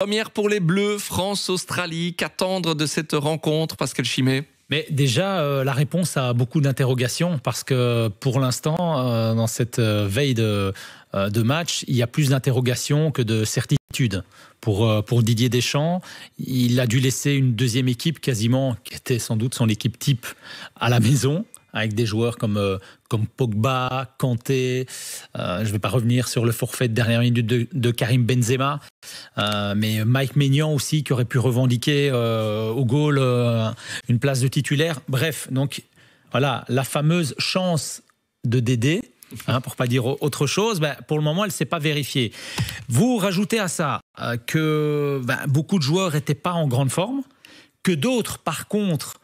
Première pour les Bleus, France-Australie. Qu'attendre de cette rencontre, Pascal Chimet mais déjà, euh, la réponse a beaucoup d'interrogations parce que pour l'instant, euh, dans cette euh, veille de, match, il y a plus d'interrogations que de certitudes. Pour, pour Didier Deschamps, il a dû laisser une deuxième équipe quasiment, qui était sans doute son équipe type, à la maison avec des joueurs comme, euh, comme Pogba, Kanté. Euh, je ne vais pas revenir sur le forfait de dernière minute de, Karim Benzema, euh, mais Mike Maignan aussi qui aurait pu revendiquer au goal une place de titulaire. Bref, donc voilà, la fameuse chance de Dédé, hein, pour pas dire autre chose, ben, pour le moment, elle ne s'est pas vérifiée. Vous rajoutez à ça que ben, beaucoup de joueurs n'étaient pas en grande forme, que d'autres, par contre,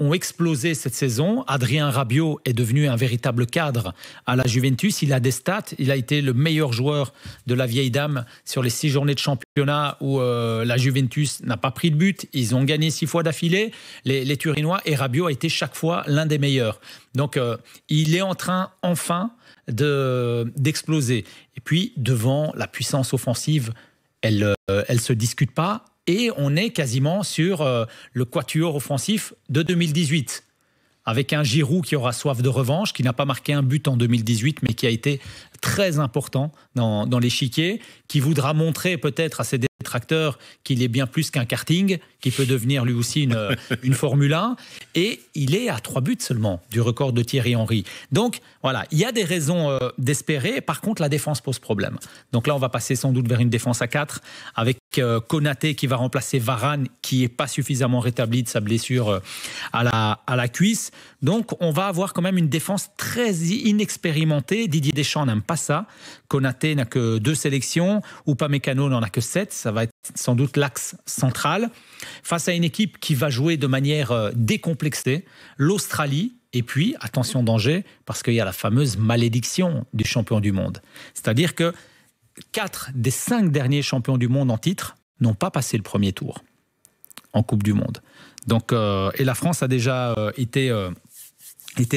ont explosé cette saison. Adrien Rabiot est devenu un véritable cadre à la Juventus. Il a des stats. Il a été le meilleur joueur de la vieille dame sur les six journées de championnat où euh, la Juventus n'a pas pris de but. Ils ont gagné six fois d'affilée, les, Turinois, et Rabiot a été chaque fois l'un des meilleurs. Donc, euh, il est en train, enfin, d'exploser. et puis, devant la puissance offensive, elle ne euh, se discute pas. Et on est quasiment sur euh, le quatuor offensif de 2018 avec un Giroud qui aura soif de revanche, qui n'a pas marqué un but en 2018, mais qui a été très important dans, dans l'échiquier, qui voudra montrer peut-être à ses détracteurs qu'il est bien plus qu'un karting, qui peut devenir lui aussi une, une Formule 1. Et il est à trois buts seulement du record de Thierry Henry. Donc voilà, il y a des raisons euh, d'espérer. Par contre, la défense pose problème. Donc là, on va passer sans doute vers une défense à 4 avec euh, Konaté qui va remplacer Varane qui n'est pas suffisamment rétabli de sa blessure euh, à la, à la cuisse. Donc on va avoir quand même une défense très inexpérimentée. Didier Deschamps n'aime pas ça. Konaté n'a que deux sélections, ou Upamecano n'en a que sept, ça va être sans doute l'axe central. Face à une équipe qui va jouer de manière euh, décomplexée, l'Australie, et puis, attention danger, parce qu'il y a la fameuse malédiction du champion du monde. C'est-à-dire que quatre des cinq derniers champions du monde en titre n'ont pas passé le premier tour en Coupe du Monde. Donc, euh, et la France a déjà euh, été,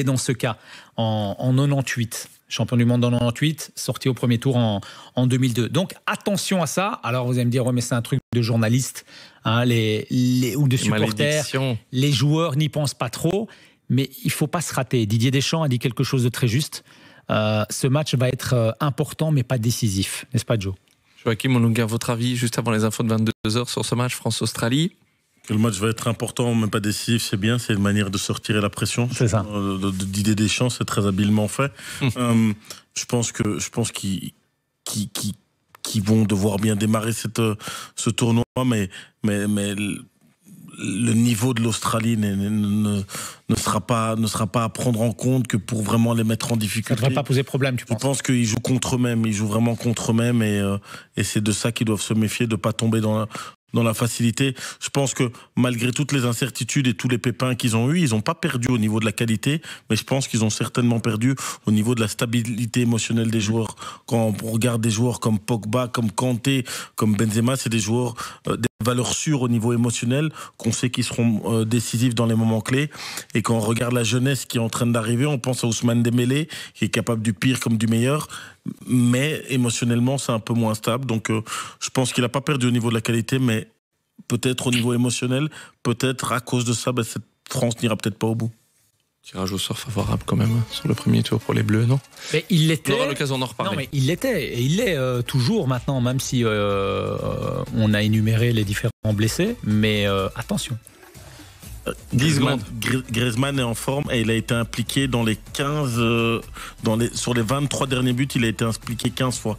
dans ce cas en, en 98 champion du monde en 98, sorti au premier tour en, en 2002. Donc attention à ça. Alors vous allez me dire, mais c'est un truc de journaliste, hein, les, ou de supporters. Les joueurs n'y pensent pas trop, mais il faut pas se rater. Didier Deschamps a dit quelque chose de très juste. Euh, ce match va être euh, important, mais pas décisif, n'est-ce pas, Joe Joachim garde votre avis juste avant les infos de 22h sur ce match France-Australie que le match va être important, même pas décisif, c'est bien, c'est une manière de sortir la pression. C'est ça. Euh, D'idée des champs, c'est très habilement fait. Hum. Euh, je pense que je pense qu'ils vont devoir bien démarrer cette, euh, ce tournoi, mais, mais, mais le niveau de l'Australie ne, ne, sera pas ne sera pas à prendre en compte que pour vraiment les mettre en difficulté. Ça ne devrait pas poser problème, tu penses Je pense qu'ils jouent contre eux-mêmes, ils jouent vraiment contre eux-mêmes et, et c'est de ça qu'ils doivent se méfier, de pas tomber dans la, dans la facilité. Je pense que malgré toutes les incertitudes et tous les pépins qu'ils ont eus, ils n'ont pas perdu au niveau de la qualité, mais je pense qu'ils ont certainement perdu au niveau de la stabilité émotionnelle des joueurs. Quand on regarde des joueurs comme Pogba, comme Kanté, comme Benzema, c'est des joueurs... Euh, valeurs sûres au niveau émotionnel, qu'on sait qu'ils seront euh, décisifs dans les moments clés. Et quand on regarde la jeunesse qui est en train d'arriver, on pense à Ousmane Dembélé, qui est capable du pire comme du meilleur, mais émotionnellement, c'est un peu moins stable. Donc, euh, je pense qu'il n'a pas perdu au niveau de la qualité, mais peut-être au niveau émotionnel, peut-être à cause de ça, ben, cette France n'ira peut-être pas au bout. Tirage au sort favorable quand même hein, sur le premier tour pour les Bleus, non Mais il l'était. On aura l'occasion d'en reparler. Non, mais il l'était et il l'est euh, toujours maintenant, même si euh, on a énuméré les différents blessés. Mais euh, attention. 10 secondes. Griezmann est en forme et il a été impliqué dans les 15, dans les, sur les 23 derniers buts, il a été impliqué 15 fois.